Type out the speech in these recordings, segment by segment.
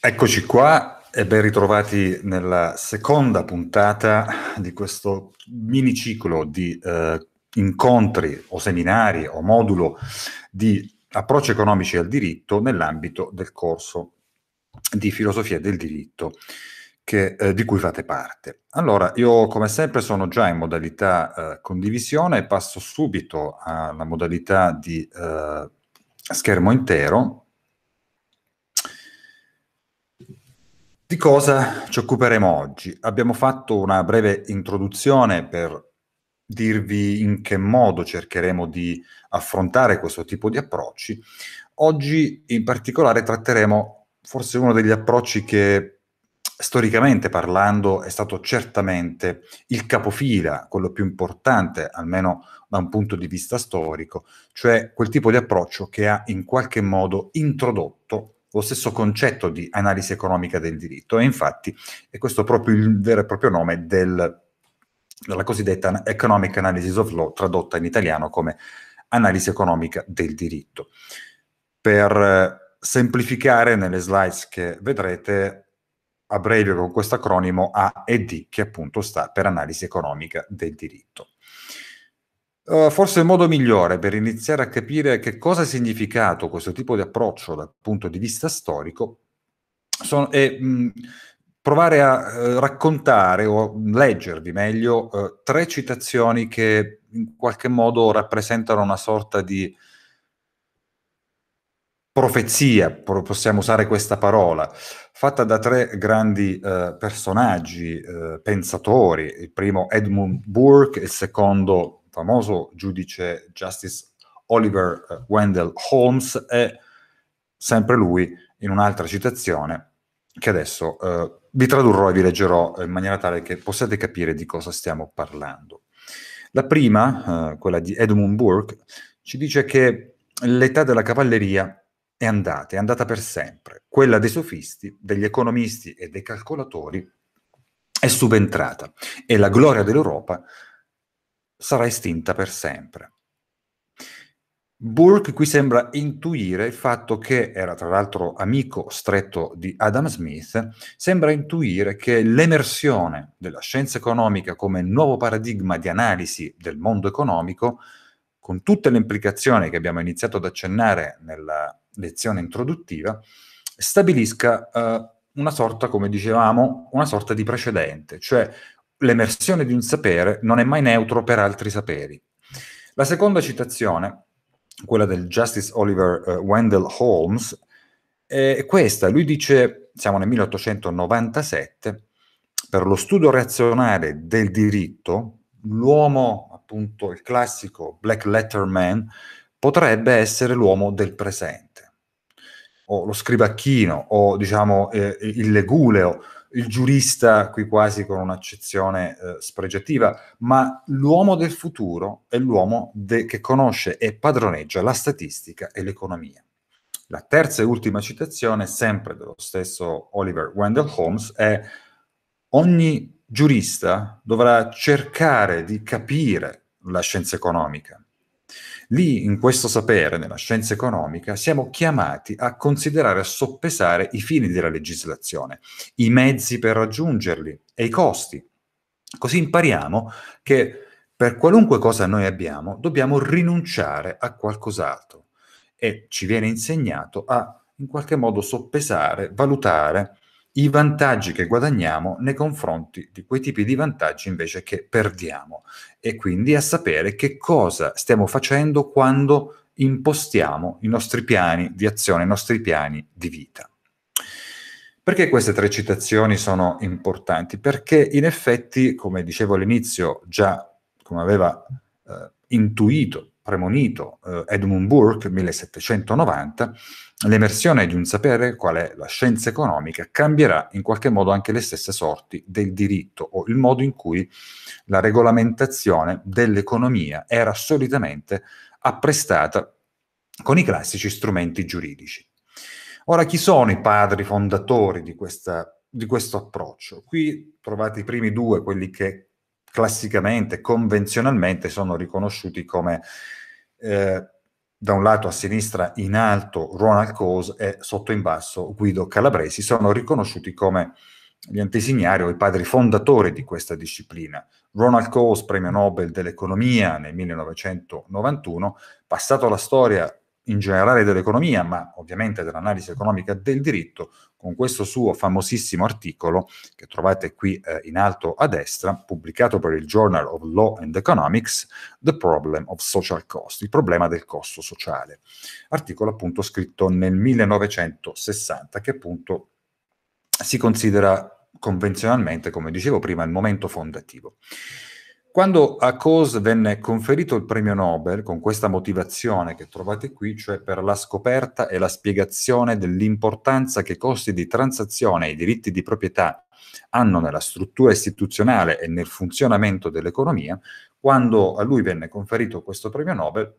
Eccoci qua e ben ritrovati nella seconda puntata di questo mini ciclo di eh, incontri o seminari o modulo di approcci economici al diritto nell'ambito del corso di filosofia del diritto che, eh, di cui fate parte. Allora, io come sempre sono già in modalità eh, condivisione e passo subito alla modalità di eh, schermo intero Di cosa ci occuperemo oggi? Abbiamo fatto una breve introduzione per dirvi in che modo cercheremo di affrontare questo tipo di approcci. Oggi in particolare tratteremo forse uno degli approcci che storicamente parlando è stato certamente il capofila, quello più importante, almeno da un punto di vista storico, cioè quel tipo di approccio che ha in qualche modo introdotto lo stesso concetto di analisi economica del diritto e infatti è questo proprio il vero e proprio nome del, della cosiddetta Economic Analysis of Law, tradotta in italiano come analisi economica del diritto. Per eh, semplificare nelle slides che vedrete, abbreviato con questo acronimo AED, che appunto sta per analisi economica del diritto. Eh, forse il modo migliore per iniziare a capire che cosa ha significato questo tipo di approccio dal punto di vista storico sono, è mh, mm, provare a eh, raccontare o leggervi meglio eh, tre citazioni che in qualche modo rappresentano una sorta di profezia, possiamo usare questa parola, fatta da tre grandi eh, personaggi, eh, pensatori, il primo Edmund Burke, il secondo famoso giudice Justice Oliver eh, Wendell Holmes e sempre lui in un'altra citazione che adesso eh, vi tradurrò e vi leggerò in maniera tale che possiate capire di cosa stiamo parlando. La prima, eh, quella di Edmund Burke, ci dice che l'età della cavalleria è andata, è andata per sempre. Quella dei sofisti, degli economisti e dei calcolatori è subentrata e la gloria dell'Europa sarà estinta per sempre. Burke qui sembra intuire il fatto che era tra l'altro amico stretto di Adam Smith, sembra intuire che l'emersione della scienza economica come nuovo paradigma di analisi del mondo economico, con tutte le implicazioni che abbiamo iniziato ad accennare nella lezione introduttiva, stabilisca eh, una sorta, come dicevamo, una sorta di precedente, cioè l'emersione di un sapere non è mai neutro per altri saperi. La seconda citazione, quella del Justice Oliver uh, Wendell Holmes, è questa. Lui dice, siamo nel 1897, per lo studio razionale del diritto, l'uomo, appunto il classico black letter man, potrebbe essere l'uomo del presente, o lo scrivacchino, o diciamo eh, il leguleo, il giurista, qui quasi con un'accezione eh, spregiativa, ma l'uomo del futuro è l'uomo de- che conosce e padroneggia la statistica e l'economia. La terza e ultima citazione, sempre dello stesso Oliver Wendell Holmes, è ogni giurista dovrà cercare di capire la scienza economica, Lì, in questo sapere, nella scienza economica, siamo chiamati a considerare, a soppesare i fini della legislazione, i mezzi per raggiungerli e i costi. Così impariamo che per qualunque cosa noi abbiamo, dobbiamo rinunciare a qualcos'altro e ci viene insegnato a in qualche modo soppesare, valutare i vantaggi che guadagniamo nei confronti di quei tipi di vantaggi invece che perdiamo e quindi a sapere che cosa stiamo facendo quando impostiamo i nostri piani di azione, i nostri piani di vita. Perché queste tre citazioni sono importanti? Perché in effetti, come dicevo all'inizio, già come aveva eh, intuito, premonito eh, Edmund Burke 1790, L'emersione di un sapere, qual è la scienza economica, cambierà in qualche modo anche le stesse sorti del diritto o il modo in cui la regolamentazione dell'economia era solitamente apprestata con i classici strumenti giuridici. Ora, chi sono i padri fondatori di, questa, di questo approccio? Qui trovate i primi due, quelli che classicamente, convenzionalmente sono riconosciuti come... Eh, da un lato a sinistra in alto Ronald Coase e sotto in basso Guido Calabresi, sono riconosciuti come gli antesignari o i padri fondatori di questa disciplina. Ronald Coase, premio Nobel dell'economia nel 1991, passato alla storia in generale dell'economia, ma ovviamente dell'analisi economica del diritto, con questo suo famosissimo articolo che trovate qui eh, in alto a destra, pubblicato per il Journal of Law and Economics, The Problem of Social Cost, il problema del costo sociale. Articolo appunto scritto nel 1960 che appunto si considera convenzionalmente, come dicevo prima, il momento fondativo. Quando a Coase venne conferito il premio Nobel, con questa motivazione che trovate qui, cioè per la scoperta e la spiegazione dell'importanza che i costi di transazione e i diritti di proprietà hanno nella struttura istituzionale e nel funzionamento dell'economia, quando a lui venne conferito questo premio Nobel,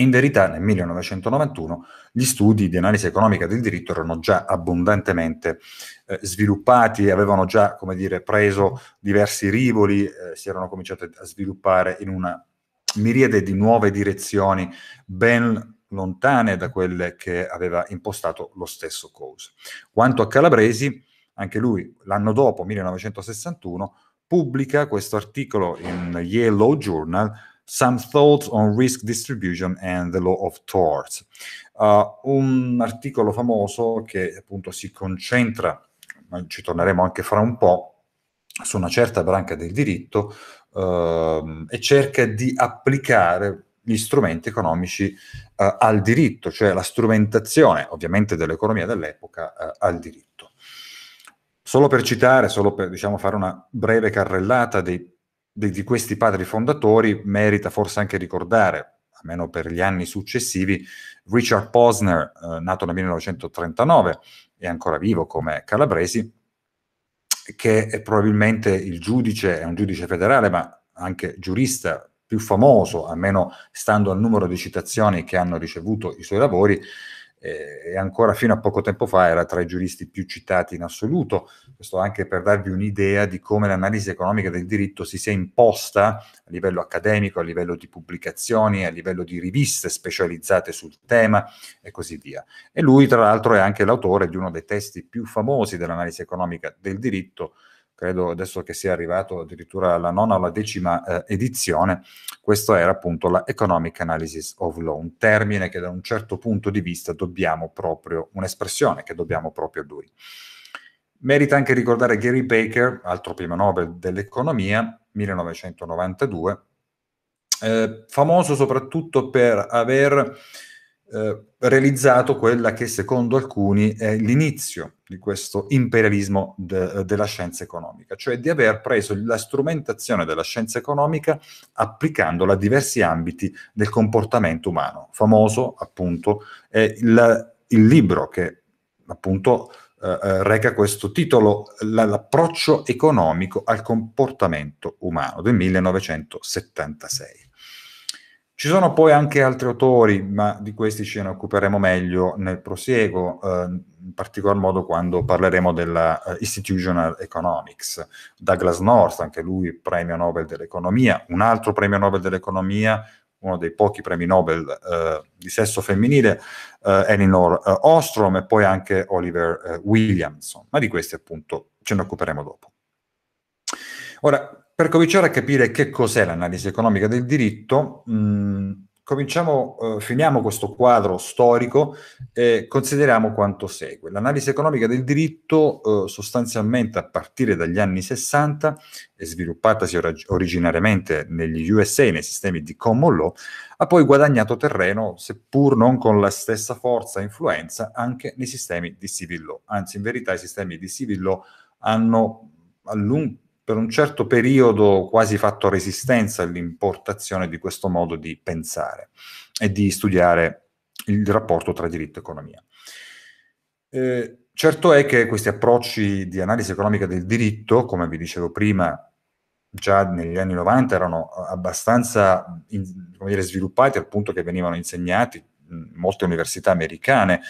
in verità, nel 1991 gli studi di analisi economica del diritto erano già abbondantemente eh, sviluppati, avevano già, come dire, preso diversi rivoli, eh, si erano cominciati a sviluppare in una miriade di nuove direzioni ben lontane da quelle che aveva impostato lo stesso Cause. Quanto a Calabresi, anche lui l'anno dopo, 1961, pubblica questo articolo in Yellow Journal Some Thoughts on Risk Distribution and the Law of Torts, uh, un articolo famoso che appunto si concentra, ma ci torneremo anche fra un po', su una certa branca del diritto uh, e cerca di applicare gli strumenti economici uh, al diritto, cioè la strumentazione ovviamente dell'economia dell'epoca eh, al diritto. Solo per citare, solo per diciamo, fare una breve carrellata dei di, di questi padri fondatori merita forse anche ricordare, almeno per gli anni successivi, Richard Posner, eh, nato nel 1939 e ancora vivo come calabresi, che è probabilmente il giudice, è un giudice federale, ma anche giurista più famoso, almeno stando al numero di citazioni che hanno ricevuto i suoi lavori, eh, e ancora fino a poco tempo fa era tra i giuristi più citati in assoluto, questo anche per darvi un'idea di come l'analisi economica del diritto si sia imposta a livello accademico, a livello di pubblicazioni, a livello di riviste specializzate sul tema e così via. E lui tra l'altro è anche l'autore di uno dei testi più famosi dell'analisi economica del diritto, credo adesso che sia arrivato addirittura alla nona o alla decima eh, edizione, questo era appunto la Economic Analysis of Law, un termine che da un certo punto di vista dobbiamo proprio, un'espressione che dobbiamo proprio a lui. Merita anche ricordare Gary Baker, altro primo Nobel dell'economia, 1992, eh, famoso soprattutto per aver eh, realizzato quella che secondo alcuni è l'inizio di questo imperialismo de- della scienza economica, cioè di aver preso la strumentazione della scienza economica applicandola a diversi ambiti del comportamento umano. Famoso appunto è il, il libro che appunto eh, eh, reca questo titolo L'approccio economico al comportamento umano del 1976. Ci sono poi anche altri autori, ma di questi ce ne occuperemo meglio nel prosieguo, eh, in particolar modo quando parleremo della uh, Institutional Economics. Douglas North, anche lui premio Nobel dell'economia, un altro premio Nobel dell'economia uno dei pochi premi Nobel eh, di sesso femminile, eh, Elinor eh, Ostrom e poi anche Oliver eh, Williamson, ma di questi appunto ce ne occuperemo dopo. Ora, per cominciare a capire che cos'è l'analisi economica del diritto, mh, mm, cominciamo, eh, finiamo questo quadro storico e consideriamo quanto segue. L'analisi economica del diritto eh, sostanzialmente a partire dagli anni 60 e sviluppatasi or- originariamente negli USA nei sistemi di common law, ha poi guadagnato terreno, seppur non con la stessa forza e influenza, anche nei sistemi di civil law. Anzi, in verità i sistemi di civil law hanno a lungo per un certo periodo quasi fatto resistenza all'importazione di questo modo di pensare e di studiare il rapporto tra diritto e economia. Eh, certo è che questi approcci di analisi economica del diritto, come vi dicevo prima, già negli anni 90 erano abbastanza in, dire, sviluppati al punto che venivano insegnati in molte università americane.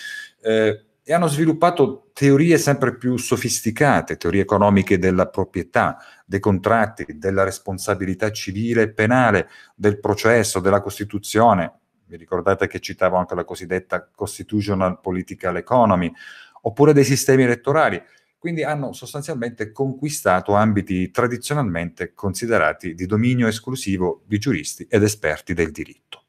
Eh, e hanno sviluppato teorie sempre più sofisticate, teorie economiche della proprietà, dei contratti, della responsabilità civile e penale, del processo, della Costituzione. Vi ricordate che citavo anche la cosiddetta Constitutional Political Economy, oppure dei sistemi elettorali. Quindi hanno sostanzialmente conquistato ambiti tradizionalmente considerati di dominio esclusivo di giuristi ed esperti del diritto.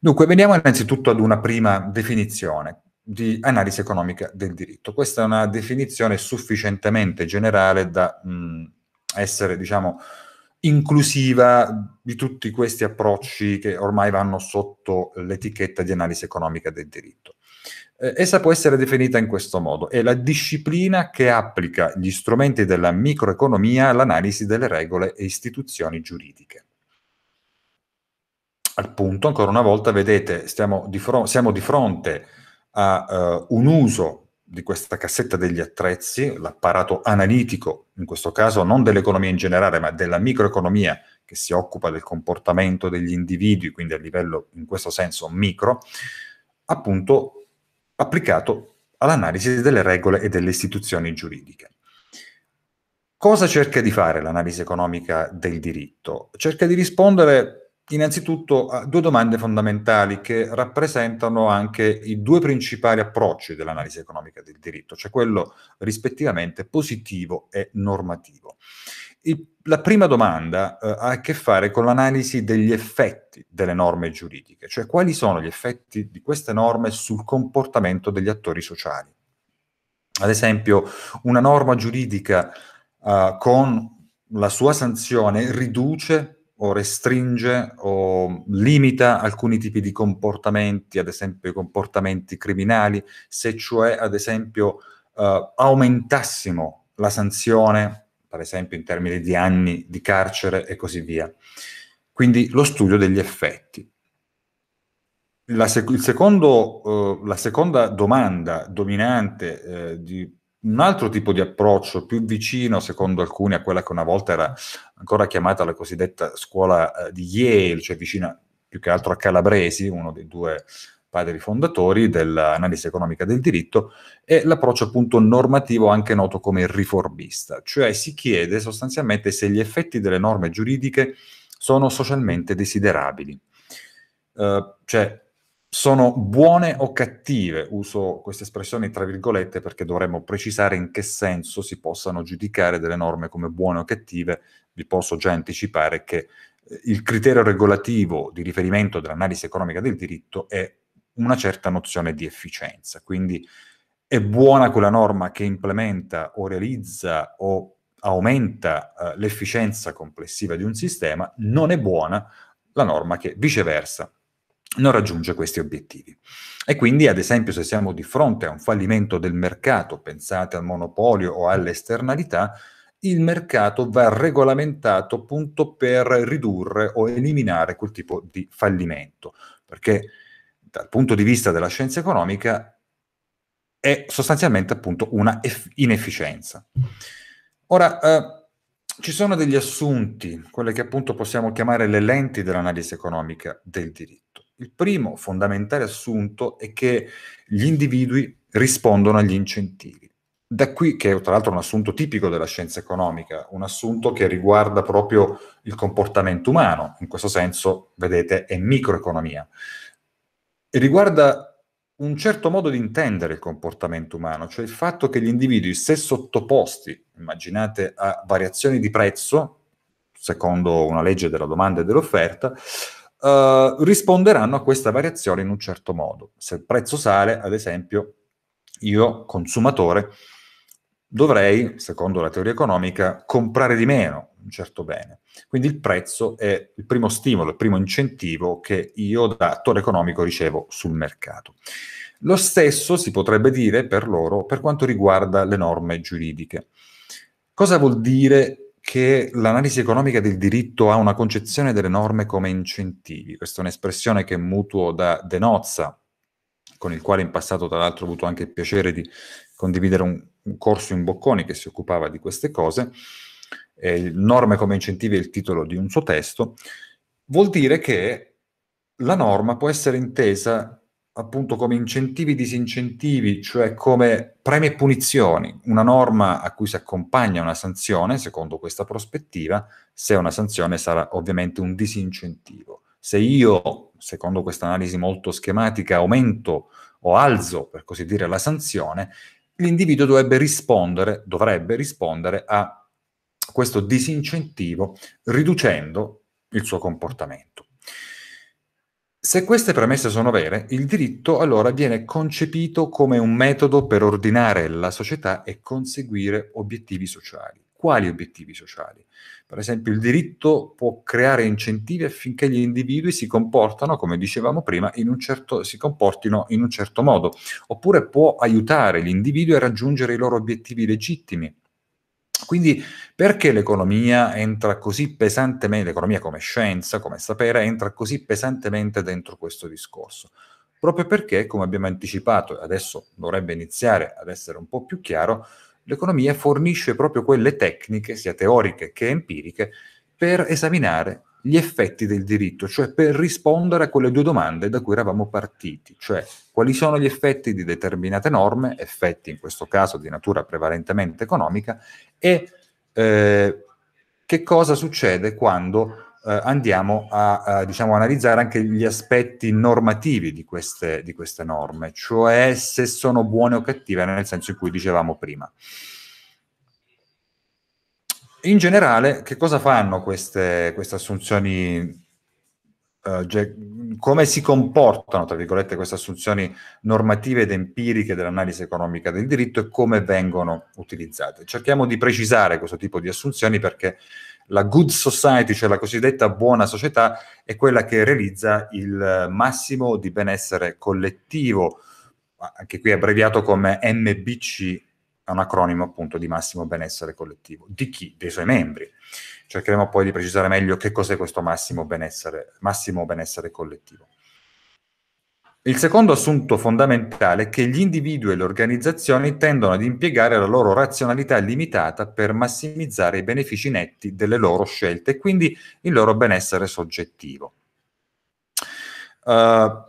Dunque, veniamo innanzitutto ad una prima definizione di analisi economica del diritto. Questa è una definizione sufficientemente generale da mh, essere, diciamo, inclusiva di tutti questi approcci che ormai vanno sotto l'etichetta di analisi economica del diritto. Eh, essa può essere definita in questo modo, è la disciplina che applica gli strumenti della microeconomia all'analisi delle regole e istituzioni giuridiche. Al punto, ancora una volta, vedete, di siamo di fronte a uh, eh, un uso di questa cassetta degli attrezzi, l'apparato analitico, in questo caso non dell'economia in generale, ma della microeconomia che si occupa del comportamento degli individui, quindi a livello in questo senso micro, appunto applicato all'analisi delle regole e delle istituzioni giuridiche. Cosa cerca di fare l'analisi economica del diritto? Cerca di rispondere Innanzitutto ah, due domande fondamentali che rappresentano anche i due principali approcci dell'analisi economica del diritto, cioè quello rispettivamente positivo e normativo. Il, la prima domanda eh, ha a che fare con l'analisi degli effetti delle norme giuridiche, cioè quali sono gli effetti di queste norme sul comportamento degli attori sociali. Ad esempio, una norma giuridica eh, con la sua sanzione riduce o restringe o limita alcuni tipi di comportamenti, ad esempio i comportamenti criminali, se cioè ad esempio eh, aumentassimo la sanzione, per esempio in termini di anni di carcere e così via. Quindi lo studio degli effetti. La, sec- secondo, eh, la seconda domanda dominante eh, di un altro tipo di approccio più vicino, secondo alcuni, a quella che una volta era ancora chiamata la cosiddetta scuola eh, di Yale, cioè vicina più che altro a Calabresi, uno dei due padri fondatori dell'analisi economica del diritto, è l'approccio appunto normativo anche noto come riformista, cioè si chiede sostanzialmente se gli effetti delle norme giuridiche sono socialmente desiderabili. Uh, cioè, sono buone o cattive? Uso queste espressioni tra virgolette perché dovremmo precisare in che senso si possano giudicare delle norme come buone o cattive. Vi posso già anticipare che eh, il criterio regolativo di riferimento dell'analisi economica del diritto è una certa nozione di efficienza, quindi è buona quella norma che implementa o realizza o aumenta eh, l'efficienza complessiva di un sistema, non è buona la norma che viceversa non raggiunge questi obiettivi. E quindi, ad esempio, se siamo di fronte a un fallimento del mercato, pensate al monopolio o all'esternalità, il mercato va regolamentato appunto per ridurre o eliminare quel tipo di fallimento, perché dal punto di vista della scienza economica è sostanzialmente appunto una inefficienza. Ora, eh, ci sono degli assunti, quelle che appunto possiamo chiamare le lenti dell'analisi economica del diritto. Il primo fondamentale assunto è che gli individui rispondono agli incentivi. Da qui che è tra l'altro un assunto tipico della scienza economica, un assunto che riguarda proprio il comportamento umano, in questo senso, vedete, è microeconomia. E riguarda un certo modo di intendere il comportamento umano, cioè il fatto che gli individui, se sottoposti, immaginate, a variazioni di prezzo, secondo una legge della domanda e dell'offerta, eh, risponderanno a questa variazione in un certo modo. Se il prezzo sale, ad esempio, io consumatore dovrei, secondo la teoria economica, comprare di meno un certo bene. Quindi il prezzo è il primo stimolo, il primo incentivo che io da attore economico ricevo sul mercato. Lo stesso si potrebbe dire per loro per quanto riguarda le norme giuridiche. Cosa vuol dire che l'analisi economica del diritto ha una concezione delle norme come incentivi. Questa è un'espressione che Mutuo da De Nozza, con il quale in passato tra l'altro ho avuto anche il piacere di condividere un, un corso in Bocconi che si occupava di queste cose. Eh, norme come incentivi è il titolo di un suo testo. Vuol dire che la norma può essere intesa appunto come incentivi e disincentivi, cioè come premi e punizioni, una norma a cui si accompagna una sanzione, secondo questa prospettiva, se una sanzione sarà ovviamente un disincentivo. Se io, secondo questa analisi molto schematica, aumento o alzo, per così dire, la sanzione, l'individuo dovrebbe rispondere, dovrebbe rispondere a questo disincentivo riducendo il suo comportamento. Se queste premesse sono vere, il diritto allora viene concepito come un metodo per ordinare la società e conseguire obiettivi sociali. Quali obiettivi sociali? Per esempio, il diritto può creare incentivi affinché gli individui si comportano, come dicevamo prima, in un certo, si comportino in un certo modo, oppure può aiutare gli individui a raggiungere i loro obiettivi legittimi quindi perché l'economia entra così pesantemente, l'economia come scienza, come sapere, entra così pesantemente dentro questo discorso? Proprio perché, come abbiamo anticipato, e adesso dovrebbe iniziare ad essere un po' più chiaro, l'economia fornisce proprio quelle tecniche, sia teoriche che empiriche, per esaminare gli effetti del diritto, cioè per rispondere a quelle due domande da cui eravamo partiti, cioè quali sono gli effetti di determinate norme, effetti in questo caso di natura prevalentemente economica, e eh, che cosa succede quando eh, andiamo a, a diciamo, analizzare anche gli aspetti normativi di queste, di queste norme, cioè se sono buone o cattive, nel senso in cui dicevamo prima in generale, che cosa fanno queste, queste assunzioni? Uh, come si comportano, tra virgolette, queste assunzioni normative ed empiriche dell'analisi economica del diritto e come vengono utilizzate? Cerchiamo di precisare questo tipo di assunzioni perché la good society, cioè la cosiddetta buona società, è quella che realizza il massimo di benessere collettivo, anche qui abbreviato come MBC è un acronimo appunto di massimo benessere collettivo. Di chi? Dei suoi membri. Cercheremo poi di precisare meglio che cos'è questo massimo benessere, massimo benessere collettivo. Il secondo assunto fondamentale è che gli individui e le organizzazioni tendono ad impiegare la loro razionalità limitata per massimizzare i benefici netti delle loro scelte e quindi il loro benessere soggettivo. Uh,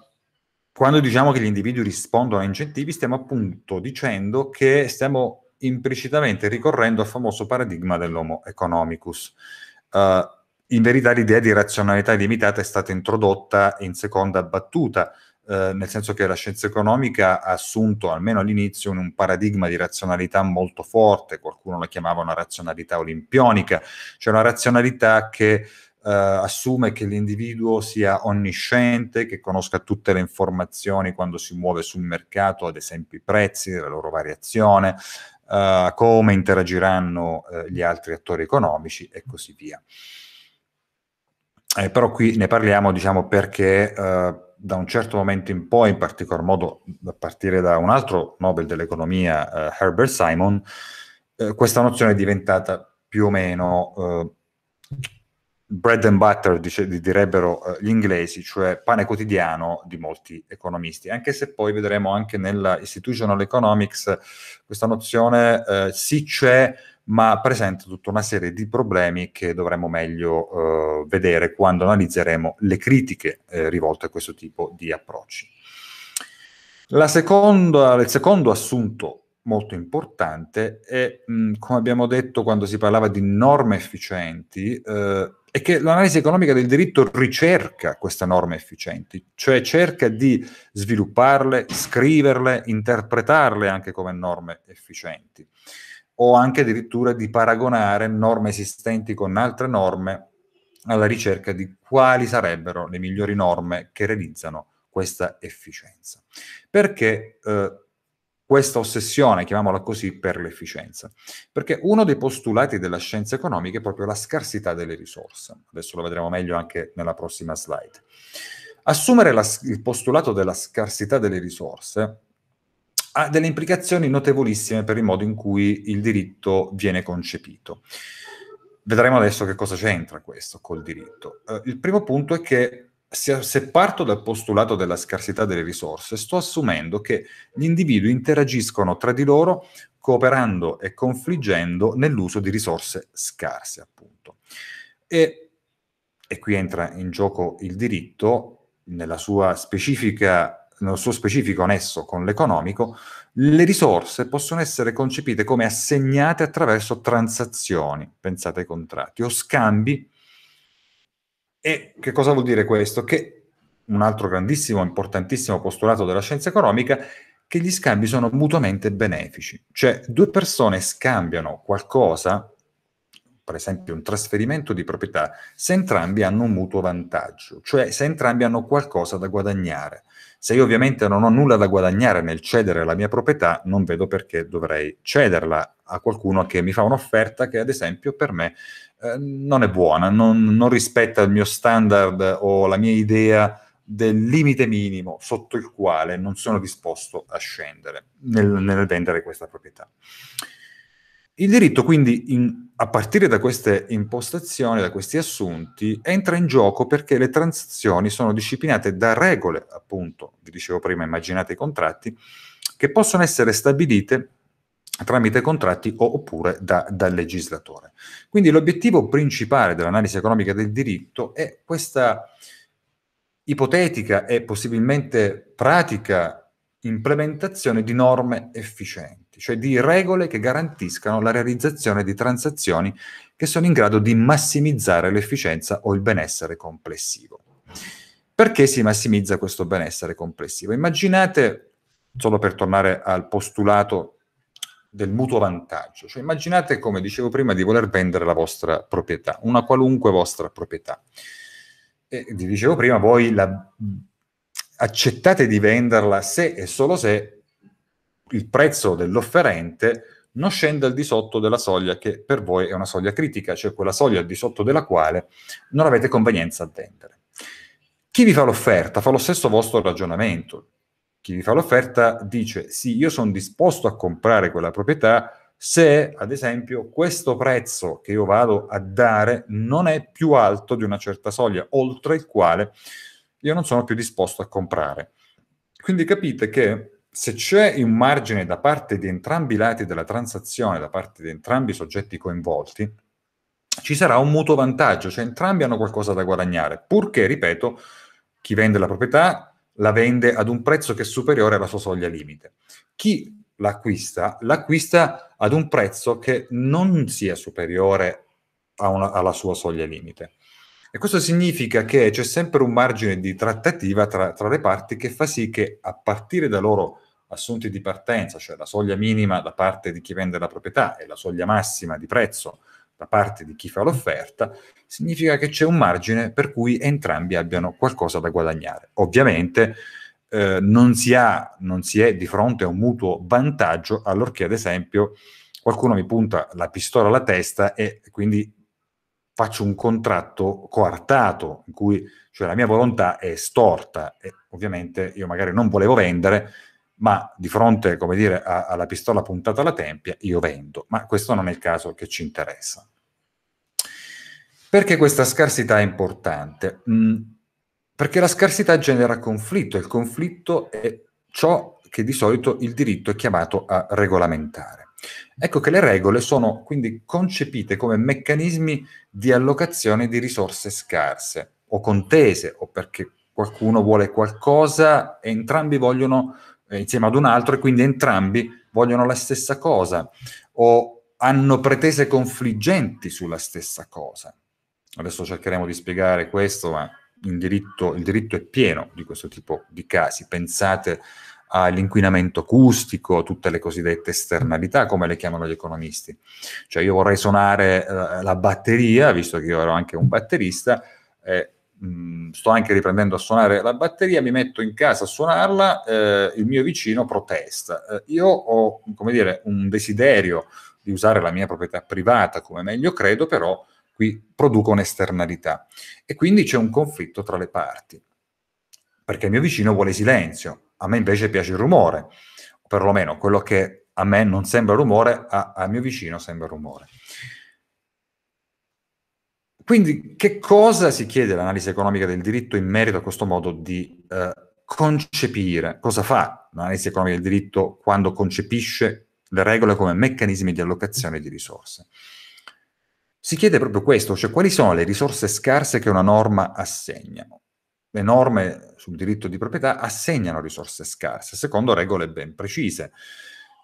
quando diciamo che gli individui rispondono a incentivi, stiamo appunto dicendo che stiamo implicitamente ricorrendo al famoso paradigma dell'homo economicus. Uh, in verità l'idea di razionalità limitata è stata introdotta in seconda battuta, eh, nel senso che la scienza economica ha assunto almeno all'inizio un, un, paradigma di razionalità molto forte, qualcuno la chiamava una razionalità olimpionica, cioè una razionalità che eh, assume che l'individuo sia onnisciente, che conosca tutte le informazioni quando si muove sul mercato, ad esempio i prezzi, la loro variazione, eh, come interagiranno eh, gli altri attori economici e così via. Eh, però qui ne parliamo, diciamo, perché eh, da un certo momento in poi, in particolar modo a partire da un altro Nobel dell'economia, eh, Herbert Simon, questa nozione è diventata più o meno bread and butter, dice, direbbero eh, gli inglesi, cioè pane quotidiano di molti economisti, anche se poi vedremo anche nella institutional economics questa nozione eh, sì c'è, ma presenta tutta una serie di problemi che dovremmo meglio eh, vedere quando analizzeremo le critiche eh, rivolte a questo tipo di approcci. Seconda, il secondo assunto molto importante è, mh, come abbiamo detto quando si parlava di norme efficienti, eh, è che l'analisi economica del diritto ricerca queste norme efficienti, cioè cerca di svilupparle, scriverle, interpretarle anche come norme efficienti, o anche addirittura di paragonare norme esistenti con altre norme alla ricerca di quali sarebbero le migliori norme che realizzano questa efficienza. Perché eh, questa ossessione, chiamiamola così, per l'efficienza. Perché uno dei postulati della scienza economica è proprio la scarsità delle risorse. Adesso lo vedremo meglio anche nella prossima slide. Assumere la, il postulato della scarsità delle risorse ha delle implicazioni notevolissime per il modo in cui il diritto viene concepito. Vedremo adesso che cosa c'entra questo col diritto. Eh, il primo punto è che se, parto dal postulato della scarsità delle risorse, sto assumendo che gli individui interagiscono tra di loro cooperando e confliggendo nell'uso di risorse scarse, appunto. E, e qui entra in gioco il diritto, nel suo specifico nesso con l'economico, le risorse possono essere concepite come assegnate attraverso transazioni, pensate ai contratti, o scambi e che cosa vuol dire questo? Che un altro grandissimo, importantissimo postulato della scienza economica che gli scambi sono mutuamente benefici. Cioè due persone scambiano qualcosa, per esempio un trasferimento di proprietà, se entrambi hanno un mutuo vantaggio, cioè se entrambi hanno qualcosa da guadagnare. Se io ovviamente non ho nulla da guadagnare nel cedere la mia proprietà, non vedo perché dovrei cederla a qualcuno che mi fa un'offerta che ad esempio per me Ehm, non è buona, non, non rispetta il mio standard o la mia idea del limite minimo sotto il quale non sono disposto a scendere nel, nel vendere questa proprietà. Il diritto quindi, in, a partire da queste impostazioni, da questi assunti, entra in gioco perché le transazioni sono disciplinate da regole, appunto, vi dicevo prima, immaginate i contratti, che possono essere stabilite tramite contratti oppure da, dal legislatore. Quindi l'obiettivo principale dell'analisi economica del diritto è questa ipotetica e possibilmente pratica implementazione di norme efficienti, cioè di regole che garantiscano la realizzazione di transazioni che sono in grado di massimizzare l'efficienza o il benessere complessivo. Perché si massimizza questo benessere complessivo? Immaginate, solo per tornare al postulato del mutuo vantaggio. Cioè, immaginate, come dicevo prima, di voler vendere la vostra proprietà, una qualunque vostra proprietà. E vi dicevo prima, voi la, accettate di venderla se e solo se il prezzo dell'offerente non scende al di sotto della soglia che per voi è una soglia critica, cioè quella soglia al di sotto della quale non avete convenienza a vendere. Chi vi fa l'offerta fa lo stesso vostro ragionamento chi vi fa l'offerta dice sì, io sono disposto a comprare quella proprietà se, ad esempio, questo prezzo che io vado a dare non è più alto di una certa soglia, oltre il quale io non sono più disposto a comprare. Quindi capite che se c'è un margine da parte di entrambi i lati della transazione, da parte di entrambi i soggetti coinvolti, ci sarà un mutuo vantaggio, cioè entrambi hanno qualcosa da guadagnare, purché, ripeto, chi vende la proprietà la vende ad un prezzo che è superiore alla sua soglia limite. Chi l'acquista, l'acquista ad un prezzo che non sia superiore una, alla sua soglia limite. E questo significa che c'è sempre un margine di trattativa tra, tra, le parti che fa sì che a partire da loro assunti di partenza, cioè la soglia minima da parte di chi vende la proprietà e la soglia massima di prezzo da parte di chi fa l'offerta, significa che c'è un margine per cui entrambi abbiano qualcosa da guadagnare. Ovviamente eh, non, si ha, non si è di fronte a un mutuo vantaggio allorché, ad esempio, qualcuno mi punta la pistola alla testa e quindi faccio un contratto coartato in cui cioè, la mia volontà è storta e ovviamente io magari non volevo vendere ma di fronte, come dire, alla pistola puntata alla tempia io vendo, ma questo non è il caso che ci interessa. Perché questa scarsità è importante? Mm, perché la scarsità genera conflitto, e il conflitto è ciò che di solito il diritto è chiamato a regolamentare. Ecco che le regole sono quindi concepite come meccanismi di allocazione di risorse scarse o contese o perché qualcuno vuole qualcosa e entrambi vogliono eh, insieme ad un altro e quindi entrambi vogliono la stessa cosa o hanno pretese confliggenti sulla stessa cosa. Adesso cercheremo di spiegare questo, ma diritto, il diritto è pieno di questo tipo di casi. Pensate all'inquinamento acustico, tutte le cosiddette esternalità, come le chiamano gli economisti. Cioè io vorrei suonare eh, la batteria, visto che io ero anche un batterista, eh, mh, mm, sto anche riprendendo a suonare la batteria, mi metto in casa a suonarla, eh, il mio vicino protesta. Eh, io ho, come dire, un desiderio di usare la mia proprietà privata come meglio credo, però qui producono esternalità. E quindi c'è un conflitto tra le parti, perché il mio vicino vuole silenzio, a me invece piace il rumore, o perlomeno quello che a me non sembra rumore, a mio vicino sembra rumore. Quindi che cosa si chiede l'analisi economica del diritto in merito a questo modo di eh, concepire? Cosa fa l'analisi economica del diritto quando concepisce le regole come meccanismi di allocazione di risorse? si chiede proprio questo, cioè quali sono le risorse scarse che una norma assegna. Le norme sul diritto di proprietà assegnano risorse scarse, secondo regole ben precise.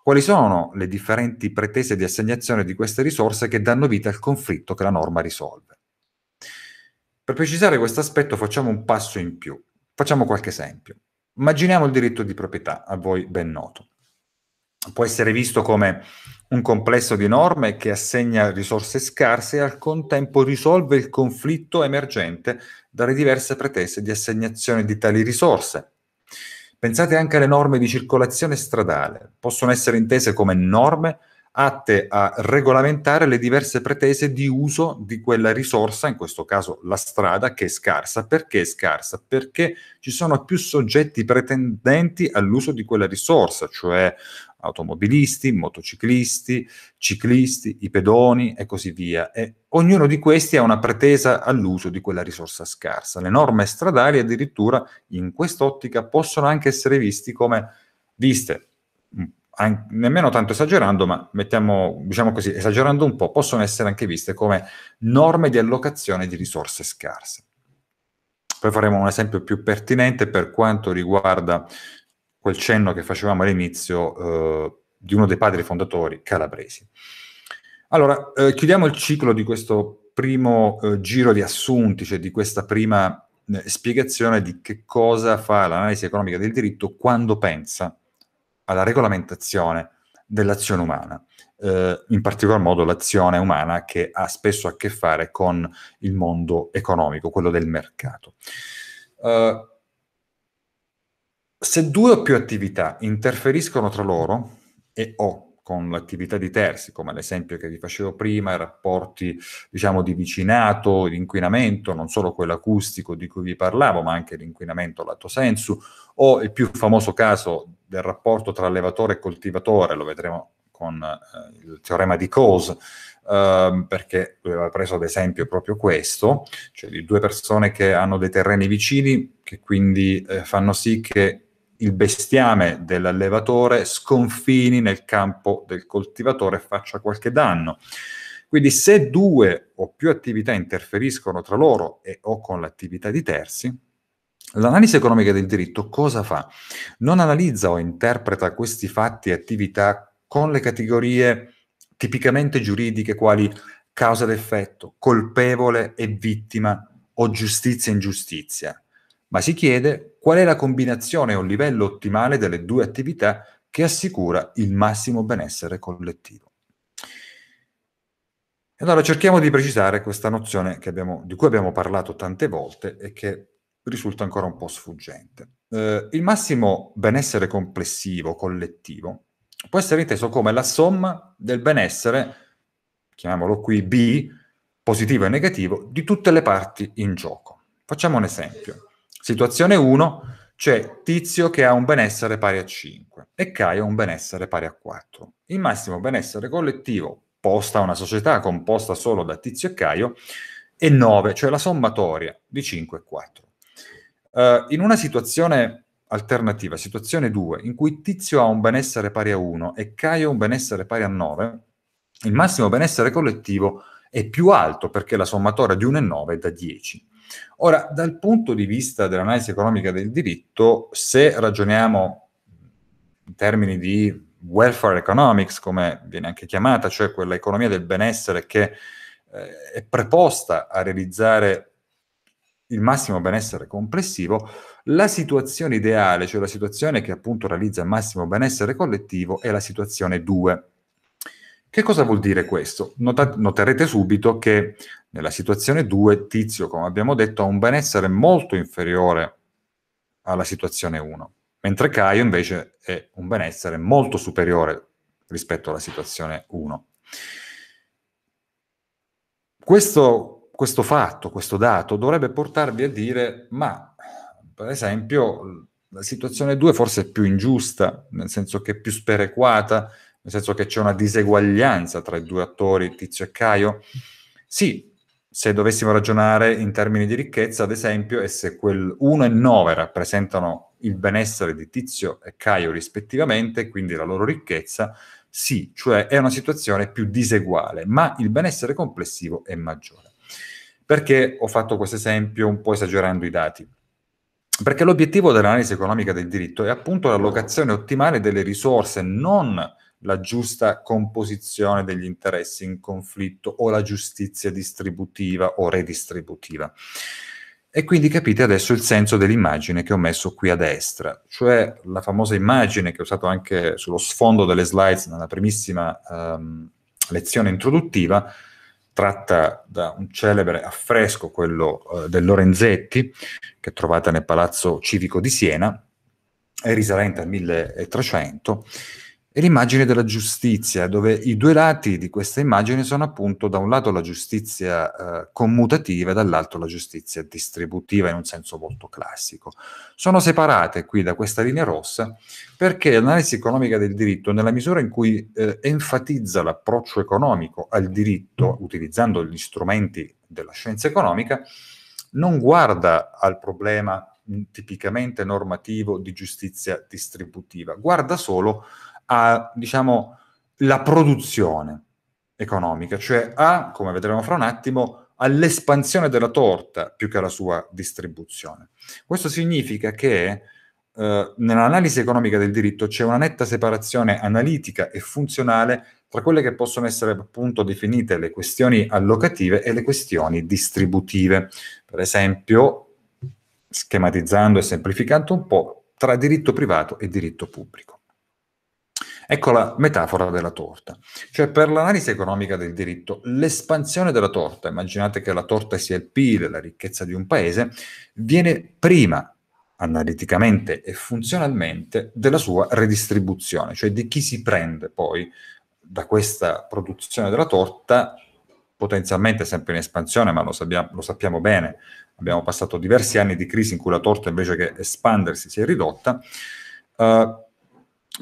Quali sono le differenti pretese di assegnazione di queste risorse che danno vita al conflitto che la norma risolve? Per precisare questo aspetto facciamo un passo in più, facciamo qualche esempio. Immaginiamo il diritto di proprietà, a voi ben noto. Può essere visto come un complesso di norme che assegna risorse scarse e al contempo risolve il conflitto emergente dalle diverse pretese di assegnazione di tali risorse. Pensate anche alle norme di circolazione stradale, possono essere intese come norme atte a regolamentare le diverse pretese di uso di quella risorsa, in questo caso la strada, che è scarsa. Perché è scarsa? Perché ci sono più soggetti pretendenti all'uso di quella risorsa, cioè automobilisti, motociclisti, ciclisti, i pedoni e così via. E ognuno di questi ha una pretesa all'uso di quella risorsa scarsa. Le norme stradali addirittura in quest'ottica possono anche essere viste come viste, mm, an- nemmeno tanto esagerando, ma mettiamo, diciamo così, esagerando un po', possono essere anche viste come norme di allocazione di risorse scarse. Poi faremo un esempio più pertinente per quanto riguarda quel cenno che facevamo all'inizio eh, di uno dei padri fondatori calabresi. Allora, eh, chiudiamo il ciclo di questo primo eh, giro di assunti, cioè di questa prima eh, spiegazione di che cosa fa l'analisi economica del diritto quando pensa alla regolamentazione dell'azione umana, eh, in particolar modo l'azione umana che ha spesso a che fare con il mondo economico, quello del mercato. Uh, se due o più attività interferiscono tra loro e o con l'attività di terzi, come l'esempio che vi facevo prima, i rapporti diciamo, di vicinato, l'inquinamento, non solo quello acustico di cui vi parlavo, ma anche l'inquinamento lato sensu, o il più famoso caso del rapporto tra allevatore e coltivatore, lo vedremo con eh, il teorema di Coase, eh, perché lui aveva preso ad esempio proprio questo, cioè di due persone che hanno dei terreni vicini, che quindi eh, fanno sì che il bestiame dell'allevatore sconfini nel campo del coltivatore e faccia qualche danno. Quindi se due o più attività interferiscono tra loro e o con l'attività di terzi, l'analisi economica del diritto cosa fa? Non analizza o interpreta questi fatti e attività con le categorie tipicamente giuridiche quali causa ed effetto, colpevole e vittima o giustizia e ingiustizia, ma si chiede qual è la combinazione o livello ottimale delle due attività che assicura il massimo benessere collettivo. E allora cerchiamo di precisare questa nozione abbiamo, di cui abbiamo parlato tante volte e che risulta ancora un po' sfuggente. Eh, il massimo benessere complessivo, collettivo, può essere inteso come la somma del benessere, chiamiamolo qui B, positivo e negativo, di tutte le parti in gioco. Facciamo un esempio. Situazione 1, c'è Tizio che ha un benessere pari a 5 e Caio un benessere pari a 4. Il massimo benessere collettivo posta a una società composta solo da Tizio e Caio è 9, cioè la sommatoria di 5 e 4. Uh, eh, in una situazione alternativa, situazione 2, in cui Tizio ha un benessere pari a 1 e Caio un benessere pari a 9, il massimo benessere collettivo è più alto perché la sommatoria di 1 e 9 è da 10. Ora, dal punto di vista dell'analisi economica del diritto, se ragioniamo in termini di welfare economics, come viene anche chiamata, cioè quell'economia del benessere che eh, è preposta a realizzare il massimo benessere complessivo, la situazione ideale, cioè la situazione che appunto realizza il massimo benessere collettivo, è la situazione 2 che cosa vuol dire questo? Nota- noterete subito che nella situazione 2 Tizio, come abbiamo detto, ha un benessere molto inferiore alla situazione 1, mentre Caio invece è un benessere molto superiore rispetto alla situazione 1. Questo, questo fatto, questo dato dovrebbe portarvi a dire, ma per esempio la situazione 2 forse è più ingiusta, nel senso che è più sperequata, nel senso che c'è una diseguaglianza tra i due attori, Tizio e Caio? Sì, se dovessimo ragionare in termini di ricchezza, ad esempio, e se quel 1 e 9 rappresentano il benessere di Tizio e Caio rispettivamente, quindi la loro ricchezza, sì, cioè è una situazione più diseguale, ma il benessere complessivo è maggiore. Perché ho fatto questo esempio un po' esagerando i dati? Perché l'obiettivo dell'analisi economica del diritto è appunto l'allocazione ottimale delle risorse, non la giusta composizione degli interessi in conflitto o la giustizia distributiva o redistributiva. E quindi capite adesso il senso dell'immagine che ho messo qui a destra, cioè la famosa immagine che ho usato anche sullo sfondo delle slides nella primissima ehm, lezione introduttiva, tratta da un celebre affresco, quello eh, del Lorenzetti, che trovate nel Palazzo Civico di Siena, è risalente al 1300 e l'immagine della giustizia, dove i due lati di questa immagine sono appunto da un lato la giustizia eh, commutativa e dall'altro la giustizia distributiva in un senso molto classico. Sono separate qui da questa linea rossa perché l'analisi economica del diritto, nella misura in cui eh, enfatizza l'approccio economico al diritto utilizzando gli strumenti della scienza economica, non guarda al problema tipicamente normativo di giustizia distributiva, guarda solo a, diciamo, la produzione economica, cioè a, come vedremo fra un attimo, all'espansione della torta più che alla sua distribuzione. Questo significa che eh, nell'analisi economica del diritto c'è una netta separazione analitica e funzionale tra quelle che possono essere appunto definite le questioni allocative e le questioni distributive. Per esempio, schematizzando e semplificando un po', tra diritto privato e diritto pubblico. Ecco la metafora della torta. Cioè, per l'analisi economica del diritto, l'espansione della torta, immaginate che la torta sia il PIL, la ricchezza di un paese, viene prima analiticamente e funzionalmente della sua redistribuzione, cioè di chi si prende poi da questa produzione della torta, potenzialmente sempre in espansione, ma lo sappiamo, lo sappiamo bene, abbiamo passato diversi anni di crisi in cui la torta invece che espandersi si è ridotta, eh,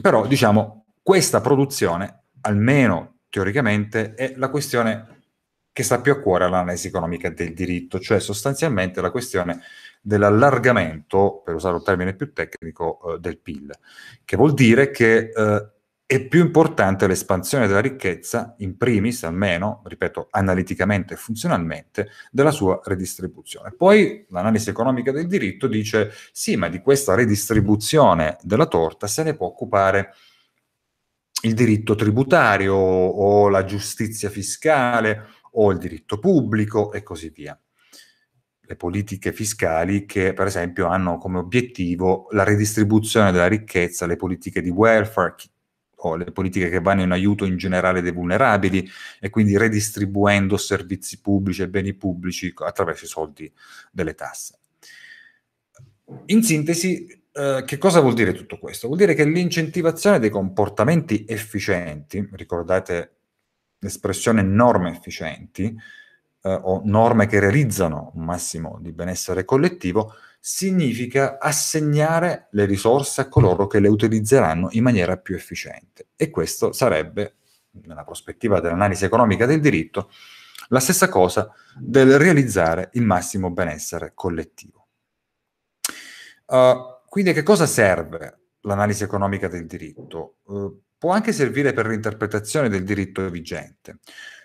però diciamo questa produzione, almeno teoricamente, è la questione che sta più a cuore all'analisi economica del diritto, cioè sostanzialmente la questione dell'allargamento, per usare un termine più tecnico, eh, del PIL, che vuol dire che eh, è più importante l'espansione della ricchezza, in primis almeno, ripeto, analiticamente e funzionalmente, della sua redistribuzione. Poi l'analisi economica del diritto dice sì, ma di questa redistribuzione della torta se ne può occupare il diritto tributario o la giustizia fiscale o il diritto pubblico e così via. Le politiche fiscali che per esempio hanno come obiettivo la redistribuzione della ricchezza, le politiche di welfare o le politiche che vanno in aiuto in generale dei vulnerabili e quindi redistribuendo servizi pubblici e beni pubblici attraverso i soldi delle tasse. In sintesi, eh, che cosa vuol dire tutto questo? Vuol dire che l'incentivazione dei comportamenti efficienti, ricordate l'espressione norme efficienti eh, o norme che realizzano un massimo di benessere collettivo, significa assegnare le risorse a coloro che le utilizzeranno in maniera più efficiente. E questo sarebbe, nella prospettiva dell'analisi economica del diritto, la stessa cosa del realizzare il massimo benessere collettivo. Uh, quindi a che cosa serve l'analisi economica del diritto? Eh, può anche servire per l'interpretazione del diritto vigente,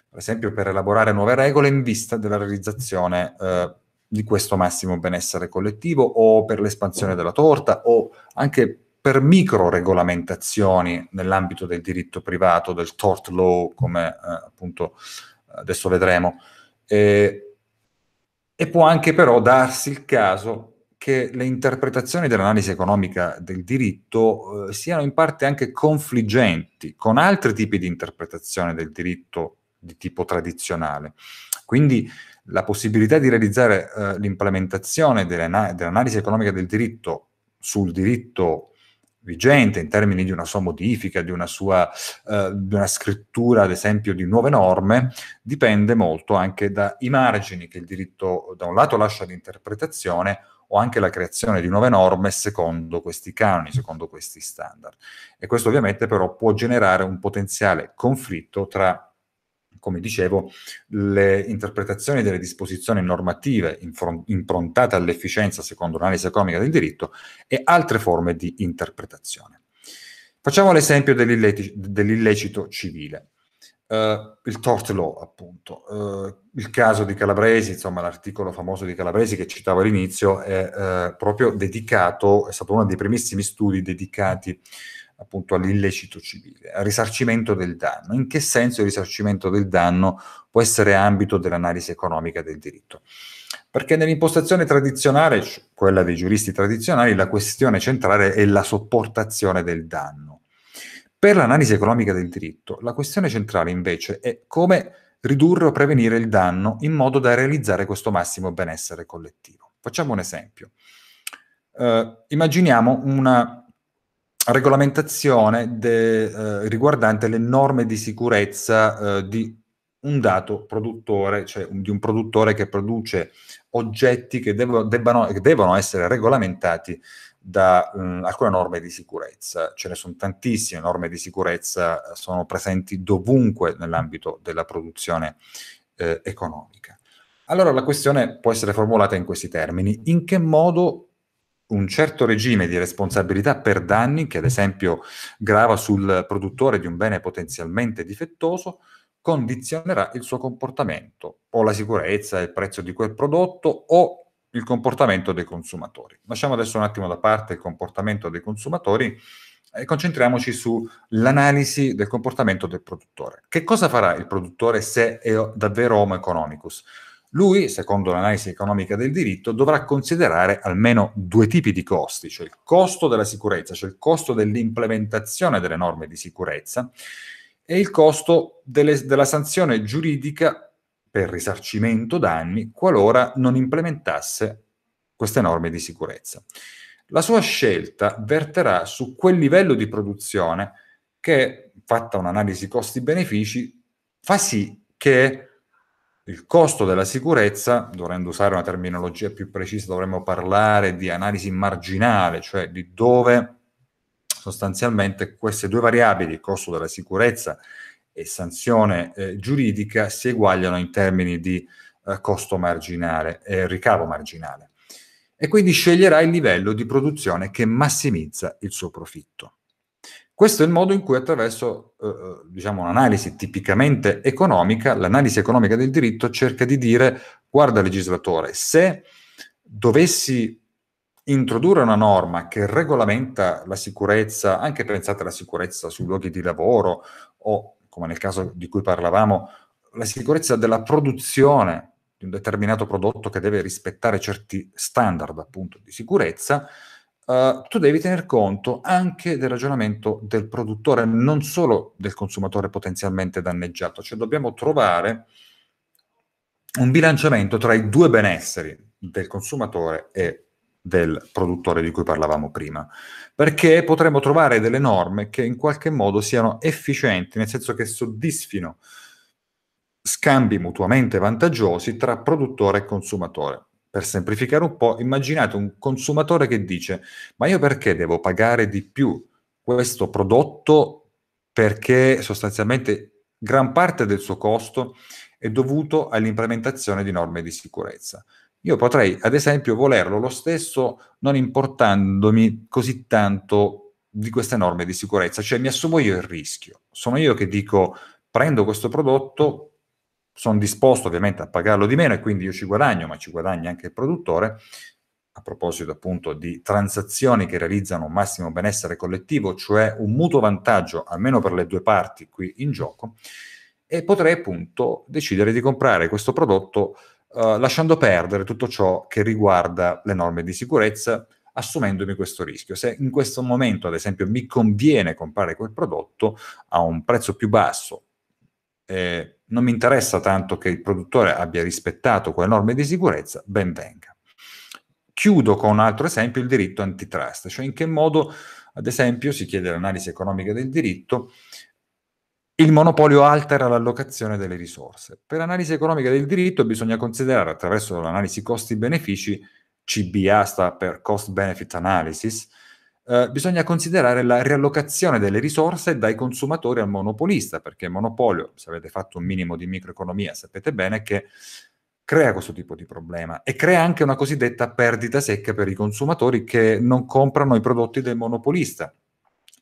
per esempio per elaborare nuove regole in vista della realizzazione eh, di questo massimo benessere collettivo o per l'espansione della torta o anche per micro regolamentazioni nell'ambito del diritto privato, del tort law, come eh, appunto adesso vedremo. E, eh, e può anche però darsi il caso che le interpretazioni dell'analisi economica del diritto eh, siano in parte anche confliggenti con altri tipi di interpretazione del diritto di tipo tradizionale. Quindi la possibilità di realizzare eh, l'implementazione dell'ana- dell'analisi economica del diritto sul diritto vigente in termini di una sua modifica, di una sua eh, una scrittura, ad esempio, di nuove norme, dipende molto anche dai margini che il diritto da un lato lascia all'interpretazione o anche la creazione di nuove norme secondo questi canoni, secondo questi standard. E questo ovviamente però può generare un potenziale conflitto tra come dicevo, le interpretazioni delle disposizioni normative improntate all'efficienza secondo l'analisi economica del diritto e altre forme di interpretazione. Facciamo l'esempio dell'illecito, civile. Uh, il tort law, appunto. Uh, il caso di Calabresi, insomma, l'articolo famoso di Calabresi che citavo all'inizio, è uh, proprio dedicato, è stato uno dei primissimi studi dedicati appunto all'illecito civile, al risarcimento del danno. In che senso il risarcimento del danno può essere ambito dell'analisi economica del diritto? Perché nell'impostazione tradizionale, quella dei giuristi tradizionali, la questione centrale è la sopportazione del danno per l'analisi economica del diritto, la questione centrale invece è come ridurre o prevenire il danno in modo da realizzare questo massimo benessere collettivo. Facciamo un esempio. Uh, immaginiamo una regolamentazione de, uh, riguardante le norme di sicurezza uh, di un dato produttore, cioè un, di un produttore che produce oggetti che, devo, debbano, che devono essere regolamentati da um, alcune norme di sicurezza. Ce ne sono tantissime norme di sicurezza, eh, sono presenti dovunque nell'ambito della produzione eh, economica. Allora la questione può essere formulata in questi termini. In che modo un certo regime di responsabilità per danni, che ad esempio grava sul produttore di un bene potenzialmente difettoso, condizionerà il suo comportamento o la sicurezza, il prezzo di quel prodotto o il comportamento dei consumatori. Lasciamo adesso un attimo da parte il comportamento dei consumatori e concentriamoci sull'analisi del comportamento del produttore. Che cosa farà il produttore se è davvero homo economicus? Lui, secondo l'analisi economica del diritto, dovrà considerare almeno due tipi di costi, cioè il costo della sicurezza, cioè il costo dell'implementazione delle norme di sicurezza e il costo delle, della sanzione giuridica per risarcimento danni qualora non implementasse queste norme di sicurezza. La sua scelta verterà su quel livello di produzione che, fatta un'analisi costi-benefici, fa sì che il costo della sicurezza, dovremmo usare una terminologia più precisa, dovremmo parlare di analisi marginale, cioè di dove sostanzialmente queste due variabili, il costo della sicurezza e sanzione eh, giuridica si eguagliano in termini di eh, costo marginale, eh, ricavo marginale. E quindi sceglierà il livello di produzione che massimizza il suo profitto. Questo è il modo in cui attraverso eh, eh diciamo, un'analisi tipicamente economica, l'analisi economica del diritto cerca di dire, guarda legislatore, se dovessi introdurre una norma che regolamenta la sicurezza, anche pensate alla sicurezza sui luoghi di lavoro o come nel caso di cui parlavamo, la sicurezza della produzione di un determinato prodotto che deve rispettare certi standard appunto di sicurezza, eh, tu devi tener conto anche del ragionamento del produttore, non solo del consumatore potenzialmente danneggiato, cioè dobbiamo trovare un bilanciamento tra i due benesseri del consumatore e del produttore di cui parlavamo prima, perché potremmo trovare delle norme che in qualche modo siano efficienti, nel senso che soddisfino scambi mutuamente vantaggiosi tra produttore e consumatore. Per semplificare un po', immaginate un consumatore che dice ma io perché devo pagare di più questo prodotto perché sostanzialmente gran parte del suo costo è dovuto all'implementazione di norme di sicurezza. Io potrei, ad esempio, volerlo lo stesso non importandomi così tanto di queste norme di sicurezza, cioè mi assumo io il rischio. Sono io che dico prendo questo prodotto, sono disposto ovviamente a pagarlo di meno e quindi io ci guadagno, ma ci guadagna anche il produttore. A proposito appunto di transazioni che realizzano un massimo benessere collettivo, cioè un mutuo vantaggio almeno per le due parti qui in gioco, e potrei appunto decidere di comprare questo prodotto eh, lasciando perdere tutto ciò che riguarda le norme di sicurezza, assumendomi questo rischio. Se in questo momento, ad esempio, mi conviene comprare quel prodotto a un prezzo più basso, eh, non mi interessa tanto che il produttore abbia rispettato quelle norme di sicurezza, ben venga. Chiudo con un altro esempio, il diritto antitrust, cioè in che modo, ad esempio, si chiede l'analisi economica del diritto, il monopolio altera l'allocazione delle risorse. Per analisi economica del diritto bisogna considerare attraverso l'analisi costi-benefici, CBA sta per Cost Benefit Analysis, eh, bisogna considerare la riallocazione delle risorse dai consumatori al monopolista, perché il monopolio, se avete fatto un minimo di microeconomia, sapete bene che crea questo tipo di problema e crea anche una cosiddetta perdita secca per i consumatori che non comprano i prodotti del monopolista.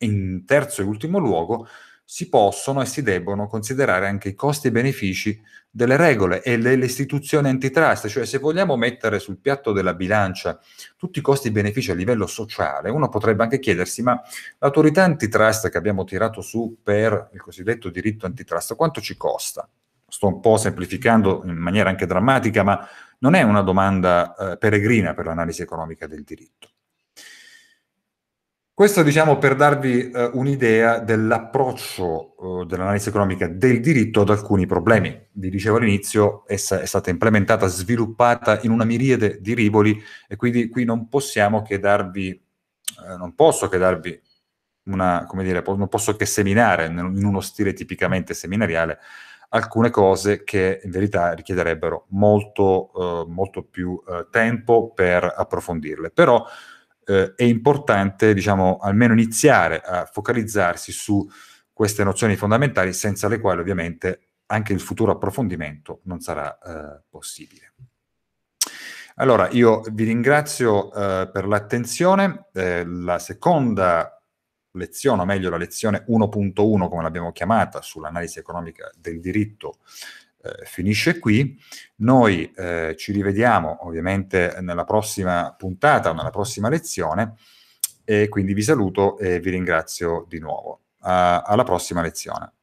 In terzo e ultimo luogo, si possono e si debbono considerare anche i costi e benefici delle regole e delle istituzioni antitrust, cioè se vogliamo mettere sul piatto della bilancia tutti i costi e benefici a livello sociale, uno potrebbe anche chiedersi, ma l'autorità antitrust che abbiamo tirato su per il cosiddetto diritto antitrust, quanto ci costa? Sto un po' semplificando in maniera anche drammatica, ma non è una domanda eh, peregrina per l'analisi economica del diritto. Questo diciamo per darvi eh, un'idea dell'approccio eh, dell'analisi economica del diritto ad alcuni problemi. Vi dicevo all'inizio, essa è stata implementata, sviluppata in una miriade di rivoli e quindi qui non possiamo che darvi, eh, non posso che darvi una, come dire, po- non posso che seminare in uno stile tipicamente seminariale alcune cose che in verità richiederebbero molto, eh, molto più eh, tempo per approfondirle. Però eh, è importante, diciamo, almeno iniziare a focalizzarsi su queste nozioni fondamentali senza le quali ovviamente anche il futuro approfondimento non sarà eh, possibile. Allora, io vi ringrazio eh, per l'attenzione. Eh, la seconda lezione, o meglio la lezione 1.1, come l'abbiamo chiamata, sull'analisi economica del diritto eh, finisce qui. Noi eh, ci rivediamo ovviamente nella prossima puntata nella prossima lezione e quindi vi saluto e vi ringrazio di nuovo. Uh, alla prossima lezione.